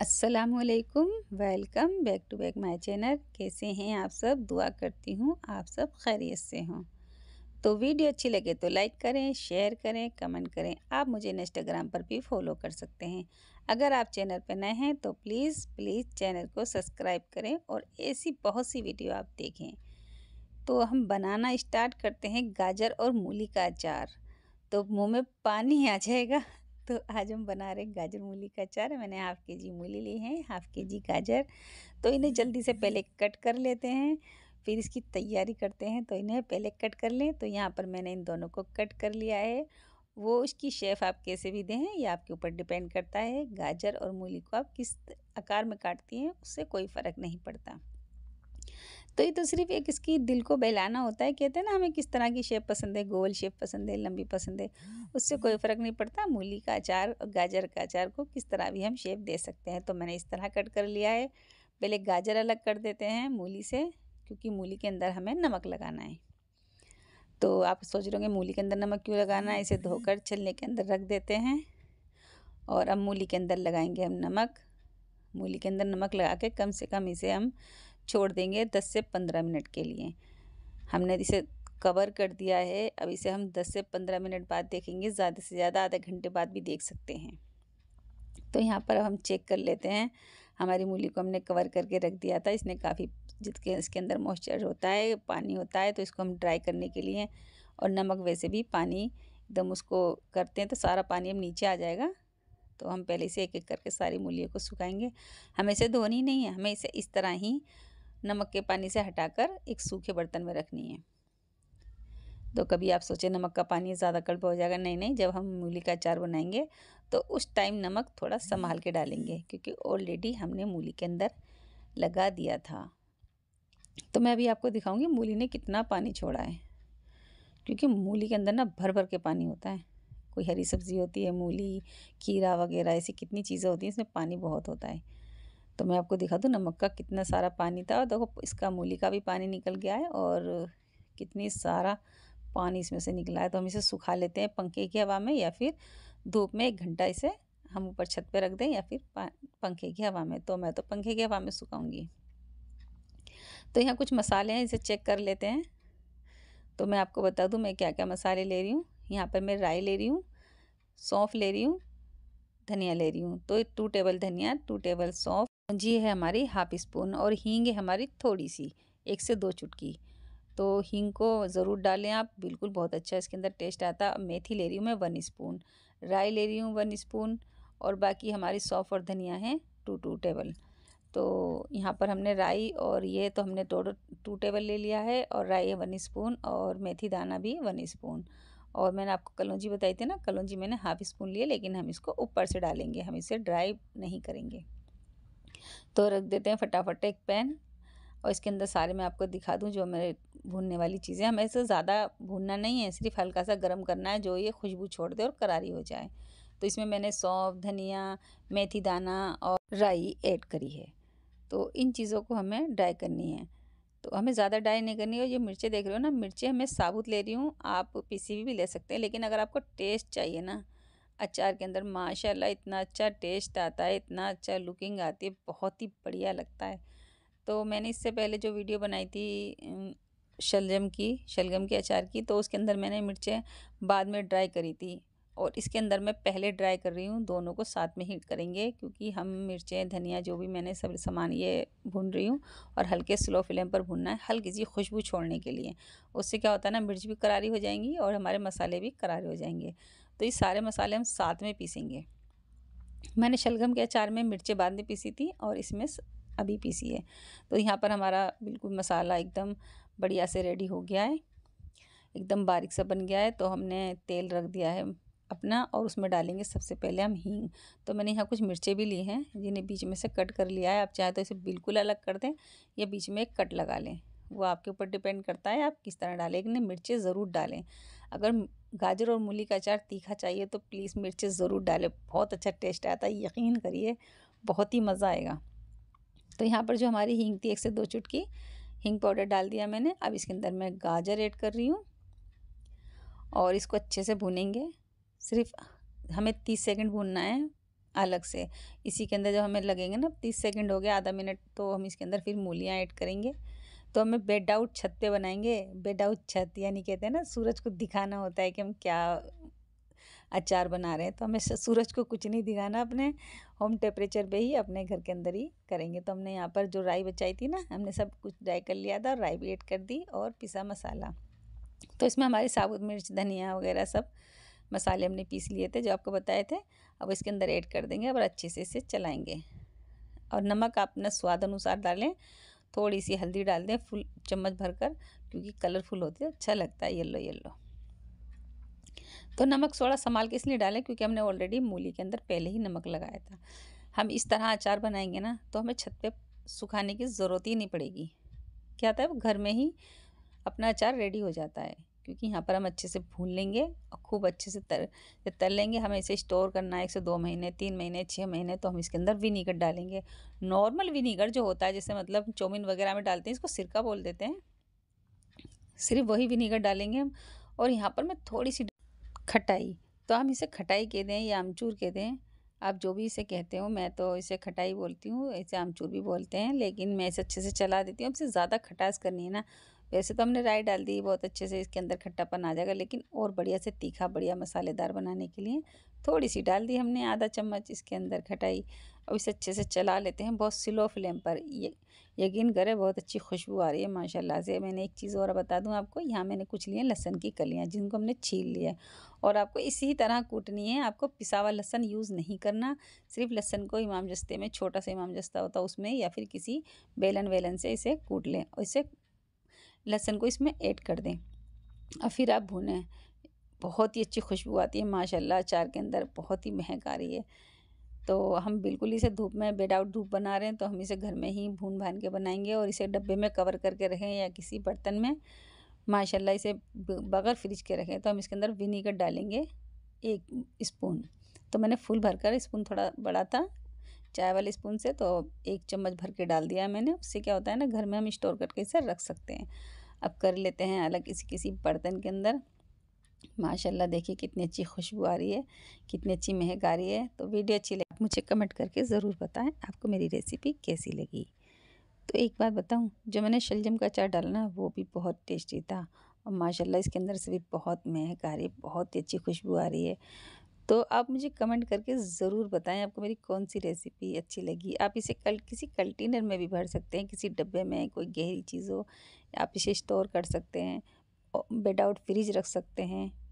असलकुम welcome back to back my channel कैसे हैं आप सब दुआ करती हूँ आप सब खैरियत से हों तो वीडियो अच्छी लगे तो लाइक करें शेयर करें कमेंट करें आप मुझे इंस्टाग्राम पर भी फॉलो कर सकते हैं अगर आप चैनल पर नए हैं तो प्लीज़ प्लीज़ चैनल को सब्सक्राइब करें और ऐसी बहुत सी वीडियो आप देखें तो हम बनाना स्टार्ट करते हैं गाजर और मूली का अचार तो मुँह में पानी आ जाएगा तो आज हम बना रहे गाजर मूली का अचार मैंने हाफ़ के जी मूली ली है हाफ़ के जी गाजर तो इन्हें जल्दी से पहले कट कर लेते हैं फिर इसकी तैयारी करते हैं तो इन्हें पहले कट कर लें तो यहाँ पर मैंने इन दोनों को कट कर लिया है वो उसकी शेफ़ आप कैसे भी दें ये आपके ऊपर डिपेंड करता है गाजर और मूली को आप किस आकार में काटती हैं उससे कोई फ़र्क नहीं पड़ता तो ये तो सिर्फ एक इसकी दिल को बहलाना होता है कहते हैं ना हमें किस तरह की शेप पसंद है गोल शेप पसंद है लंबी पसंद है उससे कोई फ़र्क नहीं पड़ता मूली का अचार और गाजर का अचार को किस तरह भी हम शेप दे सकते हैं तो मैंने इस तरह कट कर लिया है पहले गाजर अलग कर देते हैं मूली से क्योंकि मूली के अंदर हमें नमक लगाना है तो आप सोच रहे होंगे मूली के अंदर नमक क्यों लगाना है इसे धोकर छलने के अंदर रख देते हैं और अब मूली के अंदर लगाएंगे हम नमक मूली के अंदर नमक लगा के कम से कम इसे हम छोड़ देंगे 10 से 15 मिनट के लिए हमने इसे कवर कर दिया है अब इसे हम 10 से 15 मिनट बाद देखेंगे ज़्यादा से ज़्यादा आधे घंटे बाद भी देख सकते हैं तो यहाँ पर अब हम चेक कर लेते हैं हमारी मूली को हमने कवर करके रख दिया था इसने काफ़ी जितके इसके अंदर मॉइस्चर होता है पानी होता है तो इसको हम ड्राई करने के लिए और नमक वैसे भी पानी एकदम उसको करते हैं तो सारा पानी अब नीचे आ जाएगा तो हम पहले से एक एक करके सारी मूलियों को सुखाएंगे हमें इसे धोनी नहीं है हमें इसे इस तरह ही नमक के पानी से हटाकर एक सूखे बर्तन में रखनी है तो कभी आप सोचें नमक का पानी ज़्यादा कड़वा हो जाएगा नहीं नहीं जब हम मूली का अचार बनाएंगे तो उस टाइम नमक थोड़ा संभाल के डालेंगे क्योंकि ऑलरेडी हमने मूली के अंदर लगा दिया था तो मैं अभी आपको दिखाऊंगी मूली ने कितना पानी छोड़ा है क्योंकि मूली के अंदर ना भर भर के पानी होता है कोई हरी सब्ज़ी होती है मूली खीरा वगैरह ऐसी कितनी चीज़ें होती हैं इसमें पानी बहुत होता है तो मैं आपको दिखा दूँ नमक का कितना सारा पानी था और देखो इसका मूली का भी पानी निकल गया है और कितनी सारा पानी इसमें से निकला है तो हम इसे सुखा लेते हैं पंखे की हवा में या फिर धूप में एक घंटा इसे हम ऊपर छत पे रख दें या फिर पंखे की हवा में तो मैं तो पंखे की हवा में सुखाऊंगी तो यहाँ कुछ मसाले हैं इसे चेक कर लेते हैं तो मैं आपको बता दूँ मैं क्या क्या मसाले ले रही हूँ यहाँ पर मैं राई ले रही हूँ सौंफ ले रही हूँ धनिया ले रही हूँ तो टू टेबल धनिया टू टेबल सौंफ जी है हमारी हाफ स्पून और हींग है हमारी थोड़ी सी एक से दो चुटकी तो हींग को ज़रूर डालें आप बिल्कुल बहुत अच्छा इसके अंदर टेस्ट आता है मेथी ले रही हूँ मैं वन स्पून राई ले रही हूँ वन स्पून और बाकी हमारी सौफ और धनिया है टू टू टेबल तो यहाँ पर हमने राई और ये तो हमने टोटल टू टेबल ले लिया है और राई है वन स्पून और मेथी दाना भी वन स्पून और मैंने आपको कलौजी बताई थी ना कलौजी मैंने हाफ स्पून लिए लेकिन हम इसको ऊपर से डालेंगे हम इसे ड्राई नहीं करेंगे तो रख देते हैं फटाफट एक पैन और इसके अंदर सारे मैं आपको दिखा दूँ जो मेरे भूनने वाली चीज़ें हमें इसे ज़्यादा भूनना नहीं है सिर्फ हल्का सा गर्म करना है जो ये खुशबू छोड़ दे और करारी हो जाए तो इसमें मैंने सौंफ धनिया मेथी दाना और राई ऐड करी है तो इन चीज़ों को हमें ड्राई करनी है तो हमें ज़्यादा ड्राई नहीं करनी है ये मिर्चें देख रहे हो ना मिर्चें मैं साबुत ले रही हूँ आप पीसी भी, भी ले सकते हैं लेकिन अगर आपको टेस्ट चाहिए ना अचार के अंदर माशाल्लाह इतना अच्छा टेस्ट आता है इतना अच्छा लुकिंग आती है बहुत ही बढ़िया लगता है तो मैंने इससे पहले जो वीडियो बनाई थी शलजम की शलगम के अचार की तो उसके अंदर मैंने मिर्चें बाद में ड्राई करी थी और इसके अंदर मैं पहले ड्राई कर रही हूँ दोनों को साथ में हीट करेंगे क्योंकि हम मिर्चें धनिया जो भी मैंने सब सामान ये भून रही हूँ और हल्के स्लो फ्लेम पर भूनना है हल्की सी खुशबू छोड़ने के लिए उससे क्या होता है ना मिर्च भी करारी हो जाएंगी और हमारे मसाले भी करारे हो जाएंगे तो ये सारे मसाले हम साथ में पीसेंगे मैंने शलगम के अचार में मिर्चें बाद में पीसी थी और इसमें अभी पीसी है तो यहाँ पर हमारा बिल्कुल मसाला एकदम बढ़िया से रेडी हो गया है एकदम बारीक सा बन गया है तो हमने तेल रख दिया है अपना और उसमें डालेंगे सबसे पहले हम हींग तो मैंने यहाँ कुछ मिर्चें भी ली हैं जिन्हें बीच में से कट कर लिया है आप चाहे तो इसे बिल्कुल अलग कर दें या बीच में एक कट लगा लें वो आपके ऊपर डिपेंड करता है आप किस तरह डालें लेकिन मिर्चें ज़रूर डालें अगर गाजर और मूली का अचार तीखा चाहिए तो प्लीज़ मिर्चें ज़रूर डालें बहुत अच्छा टेस्ट आता है यकीन करिए बहुत ही मज़ा आएगा तो यहाँ पर जो हमारी हींग थी एक से दो चुटकी हींग पाउडर डाल दिया मैंने अब इसके अंदर मैं गाजर ऐड कर रही हूँ और इसको अच्छे से भुनेंगे सिर्फ हमें तीस सेकंड भूनना है अलग से इसी के अंदर जब हमें लगेंगे ना तीस सेकंड हो गया आधा मिनट तो हम इसके अंदर फिर मूलियाँ ऐड करेंगे तो हमें बेड आउट छत पे बनाएंगे बेड आउट छत यानी कहते हैं ना सूरज को दिखाना होता है कि हम क्या अचार बना रहे हैं तो हमें सूरज को कुछ नहीं दिखाना अपने होम टेम्परेचर पे ही अपने घर के अंदर ही करेंगे तो हमने यहाँ पर जो राई बचाई थी ना हमने सब कुछ ड्राई कर लिया था और राई भी एड कर दी और पिसा मसाला तो इसमें हमारी साबुत मिर्च धनिया वगैरह सब मसाले हमने पीस लिए थे जो आपको बताए थे अब इसके अंदर ऐड कर देंगे और अच्छे से इसे चलाएंगे और नमक आप अपना स्वाद अनुसार डालें थोड़ी सी हल्दी डाल दें फुल चम्मच भर कर क्योंकि कलरफुल होती है अच्छा लगता है येल्लो येल्लो तो नमक सोडा संभाल के इसलिए डालें क्योंकि हमने ऑलरेडी मूली के अंदर पहले ही नमक लगाया था हम इस तरह अचार बनाएंगे ना तो हमें छत पे सुखाने की ज़रूरत ही नहीं पड़ेगी क्या होता है घर में ही अपना अचार रेडी हो जाता है क्योंकि यहाँ पर हम अच्छे से भून लेंगे और खूब अच्छे से तर जब तल लेंगे हमें इसे स्टोर करना है एक से दो महीने तीन महीने छः महीने तो हम इसके अंदर विनीगर डालेंगे नॉर्मल विनीगर जो होता है जैसे मतलब चौमिन वगैरह में डालते हैं इसको सिरका बोल देते हैं सिर्फ वही विनीगर डालेंगे हम और यहाँ पर मैं थोड़ी सी खटाई तो हम इसे खटाई कह दें या आमचूर कह दें आप जो भी इसे कहते हो मैं तो इसे खटाई बोलती हूँ इसे आमचूर भी बोलते हैं लेकिन मैं इसे अच्छे से चला देती हूँ अब इसे ज़्यादा खटास करनी है ना वैसे तो हमने राई डाल दी बहुत अच्छे से इसके अंदर खट्टापन आ जाएगा लेकिन और बढ़िया से तीखा बढ़िया मसालेदार बनाने के लिए थोड़ी सी डाल दी हमने आधा चम्मच इसके अंदर खटाई अब इसे अच्छे से चला लेते हैं बहुत स्लो फ्लेम पर ये यकीन करें बहुत अच्छी खुशबू आ रही है माशाल्लाह से मैंने एक चीज़ और बता दूं आपको यहाँ मैंने कुछ लिए लहसन की कलियाँ जिनको हमने छील लिया और आपको इसी तरह कूटनी है आपको पिसावा लहसन यूज़ नहीं करना सिर्फ लहसन को इमाम जस्ते में छोटा सा इमाम जस्ता होता है उसमें या फिर किसी बेलन वेलन से इसे कूट लें और इसे लहसुन को इसमें ऐड कर दें और फिर आप भुनें बहुत ही अच्छी खुशबू आती है माशाल्लाह अचार के अंदर बहुत ही महक आ रही है तो हम बिल्कुल इसे धूप में आउट धूप बना रहे हैं तो हम इसे घर में ही भून भान के बनाएंगे और इसे डब्बे में कवर करके रखें या किसी बर्तन में माशाल्लाह इसे बगैर फ्रिज के रखें तो हम इसके अंदर विनीगर डालेंगे एक स्पून तो मैंने फुल भर कर स्पून थोड़ा बड़ा था चाय वाले स्पून से तो एक चम्मच भर के डाल दिया मैंने उससे क्या होता है ना घर में हम स्टोर करके इसे रख सकते हैं अब कर लेते हैं अलग किसी किसी बर्तन के अंदर माशाल्लाह देखिए कितनी अच्छी खुशबू आ रही है कितनी अच्छी महक आ रही है तो वीडियो अच्छी लगी मुझे कमेंट करके ज़रूर बताएं आपको मेरी रेसिपी कैसी लगी तो एक बात बताऊं जो मैंने शलजम का अचार डाला ना वो भी बहुत टेस्टी था और माशाल्लाह इसके अंदर से भी बहुत महक आ रही है बहुत ही अच्छी खुशबू आ रही है तो आप मुझे कमेंट करके ज़रूर बताएं आपको मेरी कौन सी रेसिपी अच्छी लगी आप इसे कल किसी कंटेनर में भी भर सकते हैं किसी डब्बे में कोई गहरी चीज़ हो आप इसे स्टोर कर सकते हैं बेड आउट फ्रिज रख सकते हैं